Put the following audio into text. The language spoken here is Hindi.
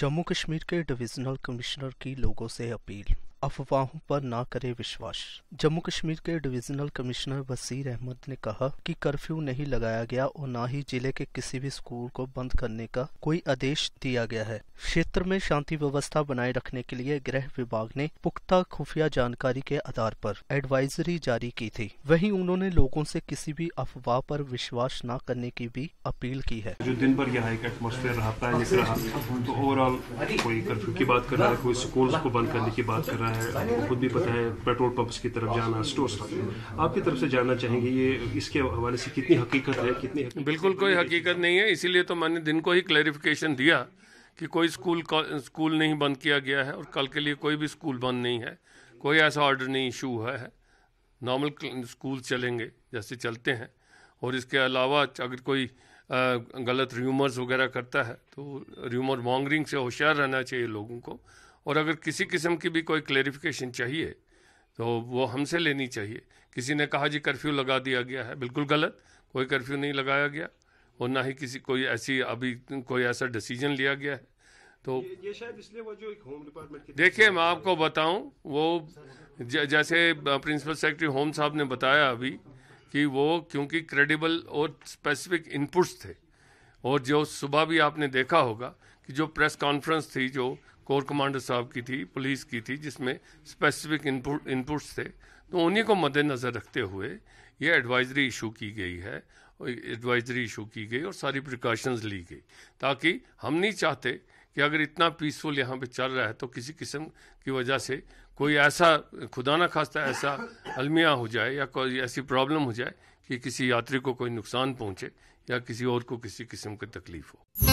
जम्मू कश्मीर के डिवीज़नल कमिश्नर की लोगों से अपील अफवाहों पर ना करे विश्वास जम्मू कश्मीर के डिविजनल कमिश्नर वसीर अहमद ने कहा कि कर्फ्यू नहीं लगाया गया और न ही जिले के किसी भी स्कूल को बंद करने का कोई आदेश दिया गया है क्षेत्र में शांति व्यवस्था बनाए रखने के लिए गृह विभाग ने पुख्ता खुफिया जानकारी के आधार पर एडवाइजरी जारी की थी वहीं उन्होंने लोगों से किसी भी अफवाह पर विश्वास न करने की भी अपील की है जो दिन भर यहाँ एक एटमोसफेयर रहा तो ओवरऑल कोई कर्फ्यू की बात कर रहा है कोई स्कूल को बंद करने की बात कर रहा है है आपको खुद भी पता है पेट्रोल पंप्स की तरफ जाना स्टोर्स आपकी तरफ से जानना चाहेंगे ये इसके हवाले से कितनी हकीकत है कितनी हकीकत बिल्कुल कोई हकीकत नहीं है इसीलिए तो मैंने दिन को ही क्लैरिफिकेशन दिया कि कोई स्कूल स्कूल नहीं बंद किया गया है और कल के लिए कोई भी स्कूल बंद नहीं है कोई ऐसा ऑर्डर नहीं इशू हुआ है नॉर्मल स्कूल चलेंगे जैसे चलते हैं और इसके अलावा अगर कोई गलत र्यूमर्स वगैरह करता है तो र्यूमर मॉन्गरिंग से होशियार रहना चाहिए लोगों को और अगर किसी किस्म की भी कोई क्लेरिफिकेशन चाहिए तो वो हमसे लेनी चाहिए किसी ने कहा जी कर्फ्यू लगा दिया गया है बिल्कुल गलत कोई कर्फ्यू नहीं लगाया गया और ना ही किसी कोई ऐसी अभी कोई ऐसा डिसीजन लिया गया है तो ये, ये शायद इसलिए वो जो एक होम डिपार्टमेंट देखिए मैं आपको बताऊं वो ज, जैसे प्रिंसिपल सेक्रेटरी होम साहब ने बताया अभी कि वो क्योंकि क्रेडिबल और स्पेसिफिक इनपुट्स थे और जो सुबह भी आपने देखा होगा कि जो प्रेस कॉन्फ्रेंस थी जो कोर कमांडर साहब की थी पुलिस की थी जिसमें स्पेसिफिक इनपुट इनपुट्स थे तो उन्हीं को मद्देनज़र रखते हुए ये एडवाइजरी इशू की गई है एडवाइजरी इशू की गई और सारी प्रिकॉशंस ली गई ताकि हम नहीं चाहते कि अगर इतना पीसफुल यहाँ पे चल रहा है तो किसी किस्म की वजह से कोई ऐसा खुदा ना खास्ता ऐसा अलमिया हो जाए या कोई ऐसी प्रॉब्लम हो जाए कि किसी यात्री को कोई नुकसान पहुँचे या किसी और को किसी किस्म की तकलीफ हो